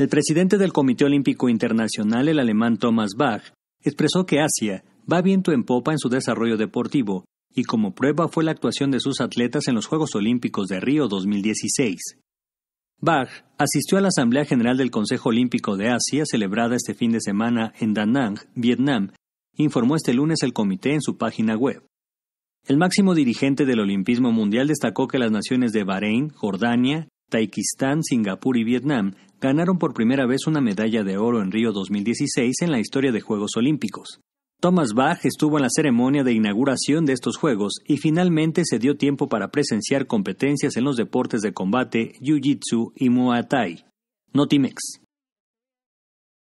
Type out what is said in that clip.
El presidente del Comité Olímpico Internacional, el alemán Thomas Bach, expresó que Asia va viento en popa en su desarrollo deportivo, y como prueba fue la actuación de sus atletas en los Juegos Olímpicos de Río 2016. Bach asistió a la Asamblea General del Consejo Olímpico de Asia celebrada este fin de semana en Da Nang, Vietnam, informó este lunes el comité en su página web. El máximo dirigente del Olimpismo Mundial destacó que las naciones de Bahrein, Jordania, Taikistán, Singapur y Vietnam ganaron por primera vez una medalla de oro en Río 2016 en la historia de Juegos Olímpicos. Thomas Bach estuvo en la ceremonia de inauguración de estos Juegos y finalmente se dio tiempo para presenciar competencias en los deportes de combate, Jiu-Jitsu y Muay Thai. Notimex.